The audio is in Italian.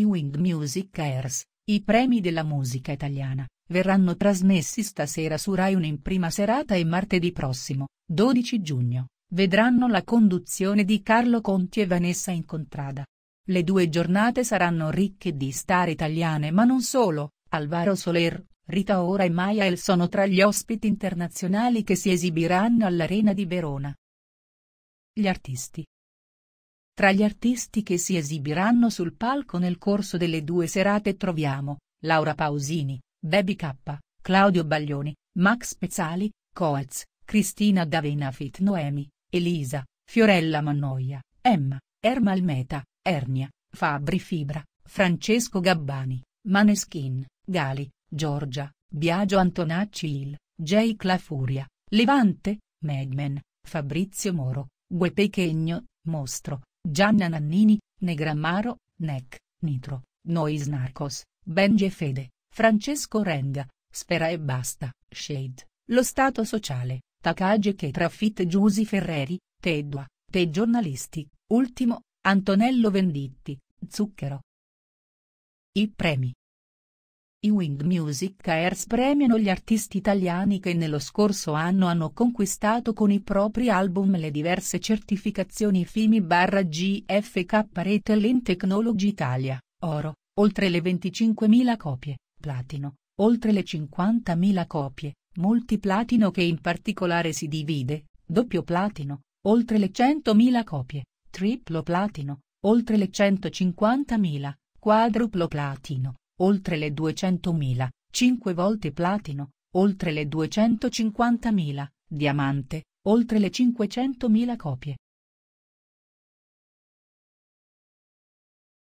I Winged Music Airs, i premi della musica italiana, verranno trasmessi stasera su Rai 1 in prima serata e martedì prossimo, 12 giugno, vedranno la conduzione di Carlo Conti e Vanessa Incontrada. Le due giornate saranno ricche di star italiane ma non solo, Alvaro Soler, Rita Ora e El sono tra gli ospiti internazionali che si esibiranno all'Arena di Verona. Gli artisti, tra gli artisti che si esibiranno sul palco nel corso delle due serate troviamo Laura Pausini, Baby K, Claudio Baglioni, Max Pezzali, Coez, Cristina Davena Fit Noemi, Elisa, Fiorella Mannoia, Emma, Ermal Meta, Ernia, Fabri Fibra, Francesco Gabbani, Maneskin, Gali, Giorgia, Biagio Antonacci Il, Jake Clafuria, Levante, Madman, Fabrizio Moro, Guepechegno, Mostro, Gianna Nannini, Negrammaro, Nec, Nitro, Nois Narcos, Benji e Fede, Francesco Renga, Spera e Basta, Shade, Lo Stato Sociale, Takage che Traffit Giusi Ferreri, Tedua, Te Giornalisti, Ultimo, Antonello Venditti, Zucchero. I premi. I Wing Music Airs premiano gli artisti italiani che nello scorso anno hanno conquistato con i propri album le diverse certificazioni FIMI barra GFK Retail in Technology Italia, oro, oltre le 25.000 copie, platino, oltre le 50.000 copie, multiplatino che in particolare si divide, doppio platino, oltre le 100.000 copie, triplo platino, oltre le 150.000, quadruplo platino oltre le 200.000, 5 volte platino, oltre le 250.000, diamante, oltre le 500.000 copie,